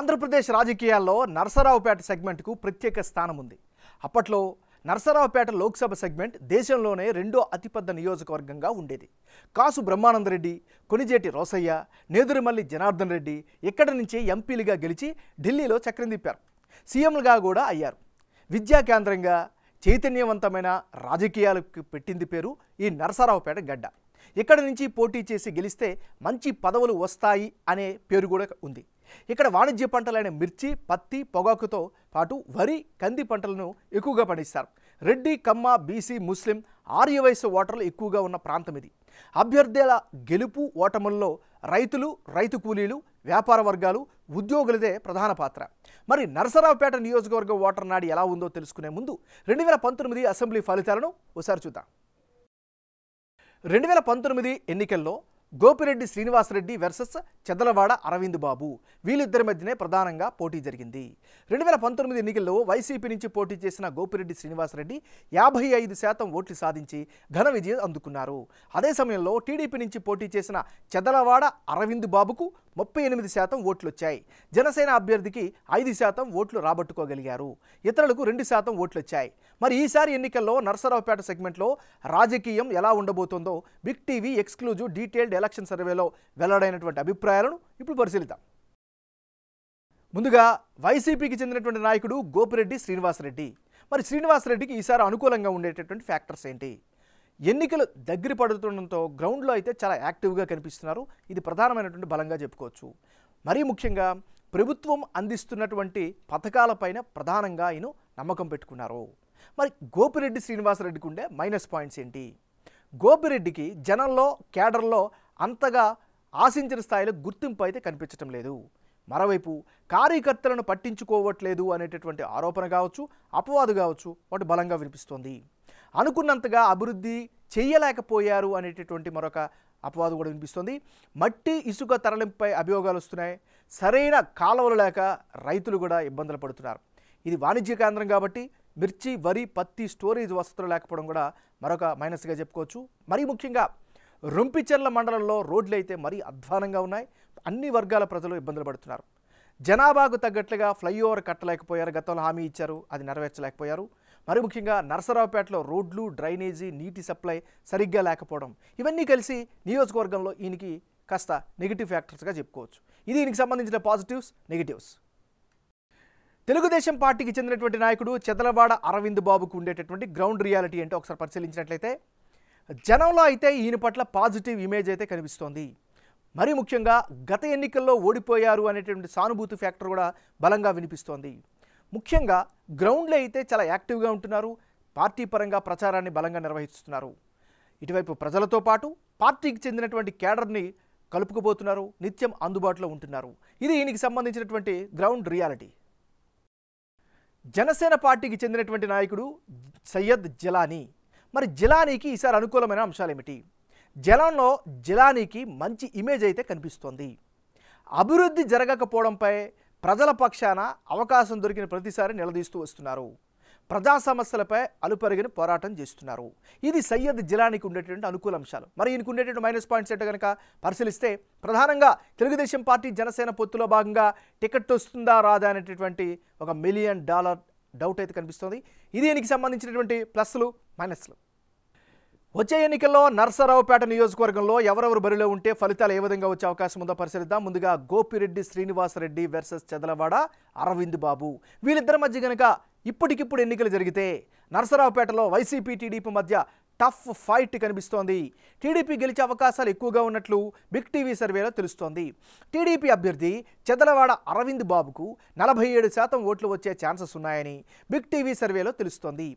ఆంధ్రప్రదేశ్ రాజకీయాల్లో నరసరావుపేట సెగ్మెంట్కు ప్రత్యేక స్థానం ఉంది అప్పట్లో నరసరావుపేట లోక్సభ సెగ్మెంట్ దేశంలోనే రెండో అతిపెద్ద నియోజకవర్గంగా ఉండేది కాసు బ్రహ్మానందరెడ్డి కొనిజేటి రోసయ్య నేదురుమల్లి జనార్దన్ రెడ్డి ఇక్కడి నుంచే ఎంపీలుగా గెలిచి ఢిల్లీలో చక్రం దిప్పారు సీఎంలుగా కూడా అయ్యారు విద్యా కేంద్రంగా చైతన్యవంతమైన రాజకీయాలకు పెట్టింది పేరు ఈ నరసరావుపేట గడ్డ ఇక్కడి నుంచి పోటీ చేసి గెలిస్తే మంచి పదవులు వస్తాయి అనే పేరు కూడా ఉంది ఇక్కడ వాణిజ్య పంటలైన మిర్చి పత్తి పొగాకుతో పాటు వరి కంది పంటలను ఎక్కువగా పండిస్తారు రెడ్డి కమ్మ బీసీ ముస్లిం ఆర్య వయసు ఓటర్లు ఎక్కువగా ఉన్న ప్రాంతం ఇది అభ్యర్థుల గెలుపు ఓటముల్లో రైతులు రైతు కూలీలు వ్యాపార వర్గాలు ఉద్యోగులదే ప్రధాన పాత్ర మరి నరసరావుపేట నియోజకవర్గ ఓటర్ నాడి ఎలా ఉందో తెలుసుకునే ముందు రెండు వేల పంతొమ్మిది అసెంబ్లీ ఫలితాలను ఒకసారి చూద్దాం రెండు వేల పంతొమ్మిది ఎన్నికల్లో గోపిరెడ్డి శ్రీనివాసరెడ్డి వెర్సెస్ చెదలవాడ అరవింద్ బాబు వీళ్ళిద్దరి మధ్యనే ప్రధానంగా పోటీ జరిగింది రెండు వేల పంతొమ్మిది ఎన్నికల్లో వైసీపీ నుంచి పోటీ చేసిన గోపిరెడ్డి శ్రీనివాసరెడ్డి యాభై ఐదు శాతం ఓట్లు సాధించి ఘన విజయం అందుకున్నారు అదే సమయంలో టీడీపీ నుంచి పోటీ చేసిన చెదలవాడ అరవింద్ బాబుకు ముప్పై ఎనిమిది శాతం ఓట్లు వచ్చాయి జనసేన అభ్యర్థికి ఐదు శాతం ఓట్లు రాబట్టుకోగలిగారు ఇతరులకు రెండు శాతం ఓట్లు వచ్చాయి మరి ఈసారి ఎన్నికల్లో నర్సరావుపేట సెగ్మెంట్లో రాజకీయం ఎలా ఉండబోతోందో big TV exclusive detailed election సర్వేలో వెల్లడైనటువంటి అభిప్రాయాలను ఇప్పుడు పరిశీలిద్దాం ముందుగా వైసీపీకి చెందినటువంటి నాయకుడు గోపిరెడ్డి శ్రీనివాసరెడ్డి మరి శ్రీనివాసరెడ్డికి ఈసారి అనుకూలంగా ఉండేటటువంటి ఫ్యాక్టర్స్ ఏంటి ఎన్నికలు దగ్గర పడుతుండటంతో గ్రౌండ్లో అయితే చాలా యాక్టివ్గా కనిపిస్తున్నారు ఇది ప్రధానమైనటువంటి బలంగా చెప్పుకోవచ్చు మరీ ముఖ్యంగా ప్రభుత్వం అందిస్తున్నటువంటి పథకాలపైన ప్రధానంగా ఆయన నమ్మకం పెట్టుకున్నారు మరి గోపిరెడ్డి శ్రీనివాసరెడ్డికి ఉండే మైనస్ పాయింట్స్ ఏంటి గోపిరెడ్డికి జనంలో కేడర్లో అంతగా ఆశించిన స్థాయిలో గుర్తింపు అయితే కనిపించటం లేదు మరోవైపు కార్యకర్తలను పట్టించుకోవట్లేదు అనేటటువంటి ఆరోపణ కావచ్చు అపవాదు కావచ్చు వాటి బలంగా వినిపిస్తోంది అనుకున్నంతగా అభివృద్ధి చేయలేకపోయారు అనేటటువంటి మరొక అపవాదు కూడా వినిపిస్తోంది మట్టి ఇసుక తరలింపై అభియోగాలు వస్తున్నాయి సరైన కాలువలు లేక రైతులు కూడా ఇబ్బందులు పడుతున్నారు ఇది వాణిజ్య కేంద్రం కాబట్టి మిర్చి వరి పత్తి స్టోరేజ్ వసతులు లేకపోవడం కూడా మరొక మైనస్గా చెప్పుకోవచ్చు మరీ ముఖ్యంగా రొంపిచెర్ల మండలంలో రోడ్లు అయితే మరీ అధ్వానంగా ఉన్నాయి అన్ని వర్గాల ప్రజలు ఇబ్బందులు పడుతున్నారు జనాభాకు తగ్గట్లుగా ఫ్లైఓవర్ కట్టలేకపోయారు గతంలో హామీ ఇచ్చారు అది నెరవేర్చలేకపోయారు మరి ముఖ్యంగా నరసరావుపేటలో రోడ్లు డ్రైనేజీ నీటి సప్లై సరిగ్గా లేకపోవడం ఇవన్నీ కలిసి నియోజకవర్గంలో ఈయనకి కాస్త నెగిటివ్ ఫ్యాక్టర్స్గా చెప్పుకోవచ్చు ఇది దీనికి సంబంధించిన పాజిటివ్స్ నెగిటివ్స్ తెలుగుదేశం పార్టీకి చెందినటువంటి నాయకుడు చెదలవాడ అరవింద్ బాబుకు ఉండేటటువంటి గ్రౌండ్ రియాలిటీ అంటే ఒకసారి పరిశీలించినట్లయితే జనంలో అయితే ఈయన పట్ల పాజిటివ్ ఇమేజ్ అయితే కనిపిస్తోంది మరీ ముఖ్యంగా గత ఎన్నికల్లో ఓడిపోయారు అనేటువంటి సానుభూతి ఫ్యాక్టర్ కూడా బలంగా వినిపిస్తోంది ముఖ్యంగా గ్రౌండ్లో అయితే చాలా యాక్టివ్గా ఉంటున్నారు పార్టీ పరంగా ప్రచారాన్ని బలంగా నిర్వహిస్తున్నారు ఇటువైపు ప్రజలతో పాటు పార్టీకి చెందినటువంటి క్యాడర్ని కలుపుకుపోతున్నారు నిత్యం అందుబాటులో ఉంటున్నారు ఇది ఈయనకి సంబంధించినటువంటి గ్రౌండ్ రియాలిటీ జనసేన పార్టీకి చెందినటువంటి నాయకుడు సయ్యద్ జలానీ మరి జిలానీకి ఈసారి అనుకూలమైన అంశాలు ఏమిటి జలంలో జిలానీకి మంచి ఇమేజ్ అయితే కనిపిస్తోంది అభివృద్ధి జరగకపోవడంపై ప్రజల పక్షాన అవకాశం దొరికిన ప్రతిసారి నిలదీస్తూ వస్తున్నారు ప్రజా సమస్యలపై అలుపెరిగిన పోరాటం చేస్తున్నారు ఇది సయ్యద్ జిలానికి ఉండేటువంటి అనుకూల అంశాలు మరి ఈయనకు ఉండేటువంటి మైనస్ పాయింట్స్ ఏంటో కనుక పరిశీలిస్తే ప్రధానంగా తెలుగుదేశం పార్టీ జనసేన పొత్తులో భాగంగా టికెట్ వస్తుందా రాదా అనేటటువంటి ఒక మిలియన్ డాలర్ డౌట్ అయితే కనిపిస్తోంది ఇది దీనికి సంబంధించినటువంటి ప్లస్లు మైనస్లు వచ్చే ఎన్నికల్లో నర్సరావుపేట నియోజకవర్గంలో ఎవరెవరు బరిలో ఉంటే ఫలితాలు ఏ విధంగా వచ్చే అవకాశం ఉందో పరిశీలిద్దాం ముందుగా గోపిరెడ్డి శ్రీనివాసరెడ్డి వెర్సెస్ చదలవాడ అరవింద్ బాబు వీళ్ళిద్దరి మధ్య కనుక ఇప్పటికిప్పుడు ఎన్నికలు జరిగితే నర్సరావుపేటలో వైసీపీ టీడీపీ మధ్య టఫ్ ఫైట్ కనిపిస్తోంది టీడీపీ గెలిచే అవకాశాలు ఎక్కువగా ఉన్నట్లు బిగ్ టీవీ సర్వేలో తెలుస్తోంది టీడీపీ అభ్యర్థి చెదలవాడ అరవింద్ బాబుకు నలభై ఏడు శాతం ఓట్లు వచ్చే ఛాన్సెస్ ఉన్నాయని బిగ్ టీవీ సర్వేలో తెలుస్తోంది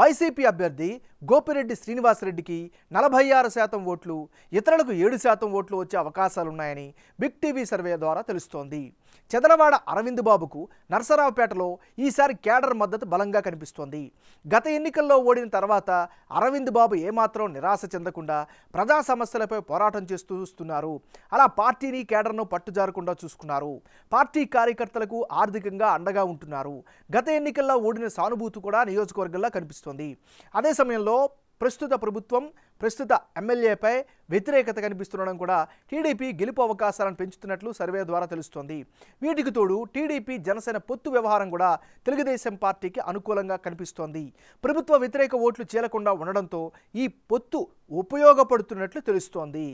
వైసీపీ అభ్యర్థి గోపిరెడ్డి శ్రీనివాసరెడ్డికి నలభై ఆరు శాతం ఓట్లు ఇతరులకు ఏడు శాతం ఓట్లు వచ్చే అవకాశాలున్నాయని బిగ్ టీవీ సర్వే ద్వారా తెలుస్తోంది చెదలవాడ అరవింద్ బాబుకు నర్సరావుపేటలో ఈసారి కేడర్ మద్దతు బలంగా కనిపిస్తోంది గత ఎన్నికల్లో ఓడిన తర్వాత అరవింద్ బాబు చంద్రబాబు ఏమాత్రం నిరాశ చెందకుండా ప్రజా సమస్యలపై పోరాటం చేస్తూ చూస్తున్నారు అలా పార్టీని కేడర్ను పట్టుజారకుండా చూసుకున్నారు పార్టీ కార్యకర్తలకు ఆర్థికంగా అండగా ఉంటున్నారు గత ఎన్నికల్లో ఓడిన సానుభూతి కూడా నియోజకవర్గంలో కనిపిస్తోంది అదే సమయంలో ప్రస్తుత ప్రభుత్వం ప్రస్తుత ఎమ్మెల్యేపై వ్యతిరేకత కనిపిస్తుండడం కూడా టీడీపీ గెలుపు అవకాశాలను పెంచుతున్నట్లు సర్వే ద్వారా తెలుస్తోంది వీటికి తోడు టీడీపీ జనసేన పొత్తు వ్యవహారం కూడా తెలుగుదేశం పార్టీకి అనుకూలంగా కనిపిస్తోంది ప్రభుత్వ వ్యతిరేక ఓట్లు చేయకుండా ఉండడంతో ఈ పొత్తు ఉపయోగపడుతున్నట్లు తెలుస్తోంది